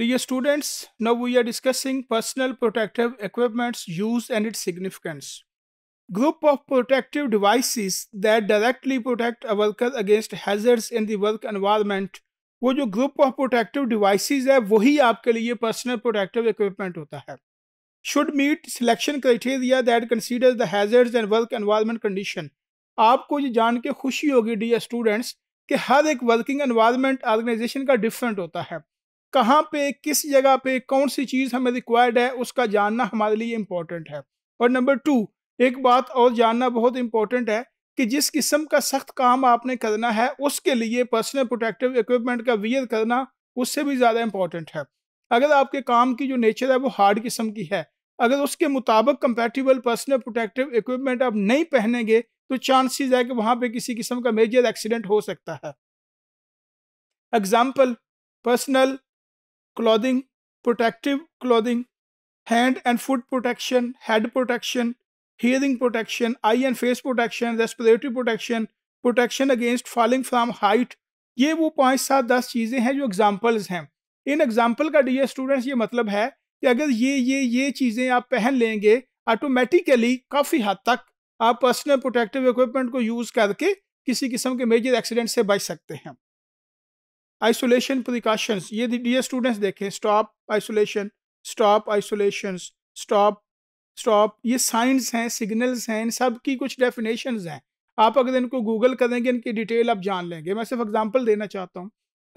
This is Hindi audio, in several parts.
Dear students, now we are discussing personal protective equipment's use and its significance. Group of protective devices that directly protect a worker against hazards in the work environment वो जो group of protective devices है वही आपके लिए personal protective equipment होता है should meet selection criteria that consider the hazards and work environment condition आपको ये जान के खुशी होगी dear students कि हर एक working environment organization का different होता है कहाँ पे किस जगह पे कौन सी चीज़ हमें रिक्वायर्ड है उसका जानना हमारे लिए इम्पोर्टेंट है और नंबर टू एक बात और जानना बहुत इम्पोर्टेंट है कि जिस किस्म का सख्त काम आपने करना है उसके लिए पर्सनल प्रोटेक्टिव इक्विपमेंट का वियर करना उससे भी ज़्यादा इम्पोर्टेंट है अगर आपके काम की जो नेचर है वो हार्ड किस्म की है अगर उसके मुताबिक कंपेटिबल पर्सनल प्रोटेक्टिव इक्विपमेंट आप नहीं पहनेंगे तो चांसेस है कि वहाँ पे किसी किस्म का मेजर एक्सीडेंट हो सकता है example personal clothing, protective clothing, hand and foot protection, head protection, hearing protection, eye and face protection, respiratory protection, protection against falling from height ये वो पाँच सात दस चीज़ें हैं जो एग्जाम्पल्स हैं इन एग्जाम्पल का डियर स्टूडेंट्स ये मतलब है कि अगर ये ये ये चीज़ें आप पहन लेंगे ऑटोमेटिकली काफ़ी हद तक आप पर्सनल प्रोटेक्टिव इक्विपमेंट को यूज़ करके किसी किस्म के मेजर एक्सीडेंट से बच सकते हैं आइसोलेशन प्रिकॉशंस ये डी स्टूडेंट्स देखें stop isolation stop isolation stop stop ये साइंस हैं सिग्नल्स हैं इन सब की कुछ डेफिनेशन हैं आप अगर इनको गूगल करेंगे इनकी डिटेल आप जान लेंगे मैं सिर्फ एग्जाम्पल देना चाहता हूँ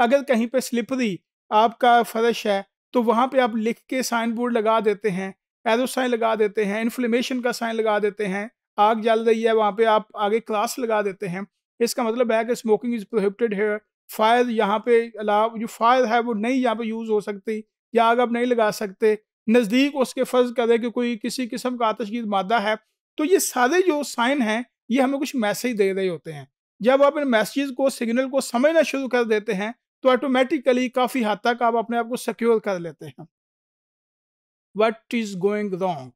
अगर कहीं पर स्लिपरी आपका फर्श है तो वहाँ पे आप लिख के साइन बोर्ड लगा देते हैं एरो साइन लगा देते हैं इन्फ्लेमेशन का साइन लगा देते हैं आग जल रही है वहाँ पर आप आगे क्लास लगा देते हैं इसका मतलब है कि स्मोकिंग इज़ प्रोहिबिटेड हेयर फ़ायद यहाँ पे अलाव जो फ़ायद है वो नहीं यहाँ पे यूज़ हो सकती या आग आप नहीं लगा सकते नज़दीक उसके फ़र्ज़ करें कि कोई किसी किस्म का आतशगीद मादा है तो ये सारे जो साइन हैं ये हमें कुछ मैसेज दे रहे होते हैं जब आप इन मैसेज को सिग्नल को समझना शुरू कर देते हैं तो ऑटोमेटिकली काफ़ी हद तक आप अपने आप को सिक्योर कर लेते हैं what is going wrong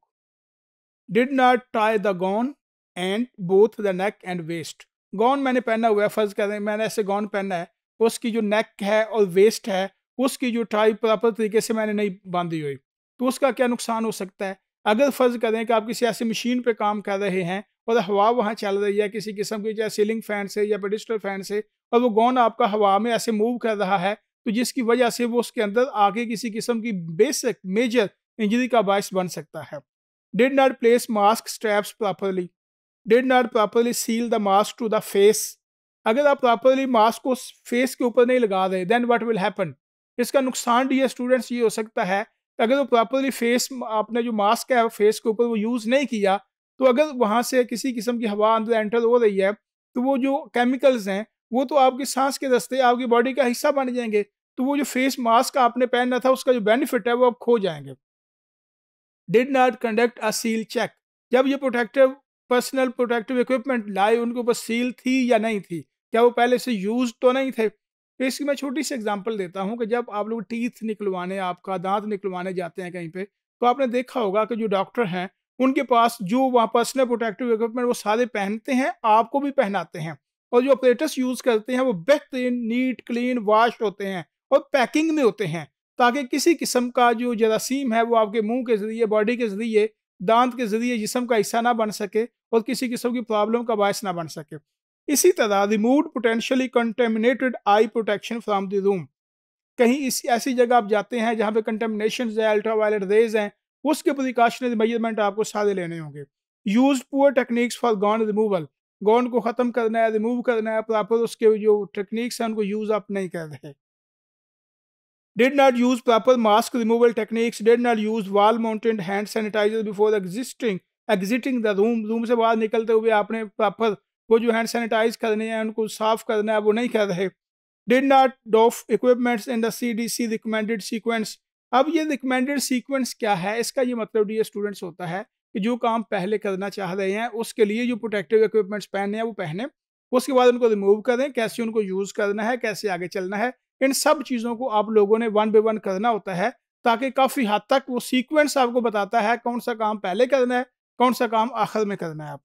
did not tie the gown and both the neck and waist gown मैंने पहना हुआ है फर्ज हैं मैंने ऐसे गॉन पहना है उसकी जो नेक है और वेस्ट है उसकी जो टाई प्रॉपर तरीके से मैंने नहीं बांधी हुई तो उसका क्या नुकसान हो सकता है अगर फ़र्ज़ करें कि आप किसी ऐसी मशीन पर काम कर रहे हैं और हवा वहाँ चल रही है किसी किस्म की चाहे सीलिंग फैन से या पेडिस्टल फैन से और वो गौन आपका हवा में ऐसे मूव कर रहा है तो जिसकी वजह से वो उसके अंदर आगे किसी किस्म की बेसिक मेजर इंजरी का बायस बन सकता है did not place mask straps properly did not properly seal the mask to the face अगर आप प्रॉपरली मास्क को फेस के ऊपर नहीं लगा रहे देन वट विल हैपन इसका नुकसान डी स्टूडेंट्स ये हो सकता है अगर वो प्रॉपरली फेस आपने जो मास्क है फेस के ऊपर वो यूज़ नहीं किया तो अगर वहाँ से किसी किस्म की हवा अंदर एंटर हो रही है तो वो जो केमिकल्स हैं वो तो आपकी सांस के रस्ते आपकी बॉडी का हिस्सा बन जाएंगे तो वो जो फेस मास्क आपने पहनना था उसका जो बेनिफिट है वो आप खो जाएंगे did not conduct a seal check जब ये प्रोटेक्टिव पर्सनल प्रोटेक्टिव इक्विपमेंट लाए उनके ऊपर सील थी या नहीं थी क्या वो पहले से यूज तो नहीं थे तो इसकी मैं छोटी सी एग्जांपल देता हूँ कि जब आप लोग टीथ निकलवाने आपका दांत निकलवाने जाते हैं कहीं पे तो आपने देखा होगा कि जो डॉक्टर हैं उनके पास जो वहाँ पर्सनल प्रोटेक्टिव इक्विपमेंट वो सारे पहनते हैं आपको भी पहनाते हैं और जो ऑपरेटर्स यूज़ करते हैं वो बेहतरीन नीट क्लीन वाश होते हैं और पैकिंग में होते हैं ताकि किसी किस्म का जो जरासीम है वो आपके मुंह के ज़रिए बॉडी के ज़रिए दांत के ज़रिए जिसम का हिस्सा ना बन सके और किसी किस्म की प्रॉब्लम का बायस ना बन सके इसी तरह remove potentially contaminated eye protection from the room कहीं इस ऐसी जगह आप जाते हैं जहाँ पे कंटेमिनेशन है अल्ट्रा वायलेट रेज हैं उसके प्रिकॉशनरी मेजरमेंट आपको सारे लेने होंगे use poor techniques for gown removal gown को ख़त्म करना है रिमूव करना है प्रॉपर उसके जो टेक्निक्स हैं उनको यूज़ आप नहीं कर रहे did not use proper mask removal techniques did not use wall mounted hand sanitiser before existing exiting the room room से बाहर निकलते हुए आपने प्रॉपर वो जो हैंड सैनिटाइज करने हैं उनको साफ करना है वो नहीं कर रहे did not doff equipments in the C D C recommended sequence अब ये रिकमेंडेड सीक्वेंस क्या है इसका ये मतलब डी स्टूडेंट्स होता है कि जो काम पहले करना चाह रहे हैं उसके लिए जो प्रोटेक्टिव इक्विपमेंट्स पहने हैं वो पहने उसके बाद उनको रिमूव करें कैसे उनको यूज़ करना है कैसे आगे चलना है इन सब चीज़ों को आप लोगों ने वन बाई वन करना होता है ताकि काफ़ी हद तक वो सीक्वेंस आपको बताता है कौन सा काम पहले करना है कौन सा काम आखिर में करना है आप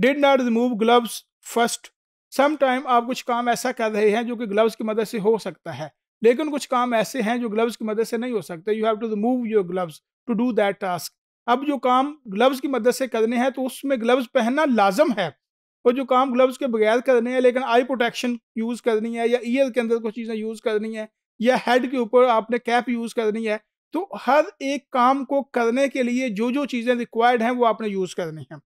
did not remove gloves first sometime आप कुछ काम ऐसा कर रहे हैं जो कि ग्लव्स की मदद से हो सकता है लेकिन कुछ काम ऐसे हैं जो ग्लव्स की मदद से नहीं हो सकते you have to remove your gloves to do that task अब जो काम ग्लव्स की मदद से करने हैं तो उसमें ग्लव्स पहनना लाजम है और जो काम ग्लव्स के बगैर करने हैं लेकिन आई प्रोटेक्शन यूज़ करनी है या ईयर के अंदर कुछ चीज़ें यूज़ करनी है या हेड के ऊपर आपने कैप यूज़ करनी है तो हर एक काम को करने के लिए जो जो चीज़ें रिक्वायर्ड हैं वो आपने यूज़ करनी है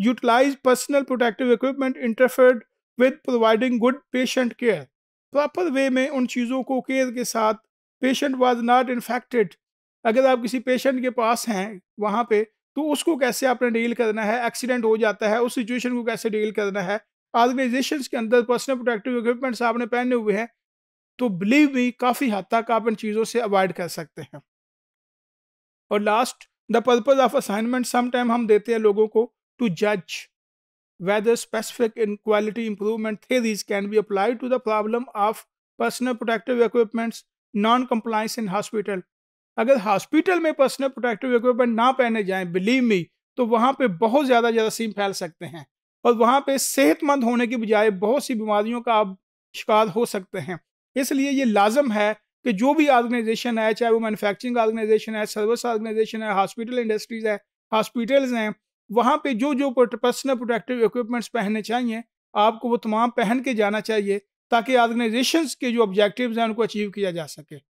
utilise personal protective equipment interfered with providing good patient care proper way में उन चीज़ों को केयर के साथ पेशेंट वाज नॉट इन्फेक्टेड अगर आप किसी पेशेंट के पास हैं वहाँ पे तो उसको कैसे आपने डील करना है एक्सीडेंट हो जाता है उस सिचुएशन को कैसे डील करना है ऑर्गेनाइजेशन के अंदर पर्सनल प्रोटेक्टिव इक्विपमेंट्स आपने पहने हुए हैं तो बिलीव भी काफ़ी हद तक आप इन चीज़ों से अवॉइड कर सकते हैं और last the purpose of assignment some time हम देते हैं लोगों को to judge whether specific in quality improvement theories can be applied to the problem of personal protective equipments non-compliance in hospital अगर हॉस्पिटल में पर्सनल प्रोटेक्टिव इक्विपमेंट ना पहने जाएं बिलीव मी तो वहाँ पे बहुत zyada जरासीम phail sakte hain aur wahan pe sehatmand hone की bajaye bahut si bimariyon ka aap shikar ho sakte hain isliye ye lazim hai कि जो भी ऑर्गेनाइजेशन है चाहे वो मैन्युफैक्चरिंग ऑर्गेनाइजेशन है सर्विस ऑर्गेनाइजेशन है हॉस्पिटल इंडस्ट्रीज़ है हॉस्पिटल्स हैं वहाँ पे जो जो पर्सनल प्रोटेक्टिव इक्विपमेंट्स पहनने चाहिए आपको वो तमाम पहन के जाना चाहिए ताकि ऑर्गेनाइजेशंस के जो ऑब्जेक्टिव्स हैं उनको अचीव किया जा सके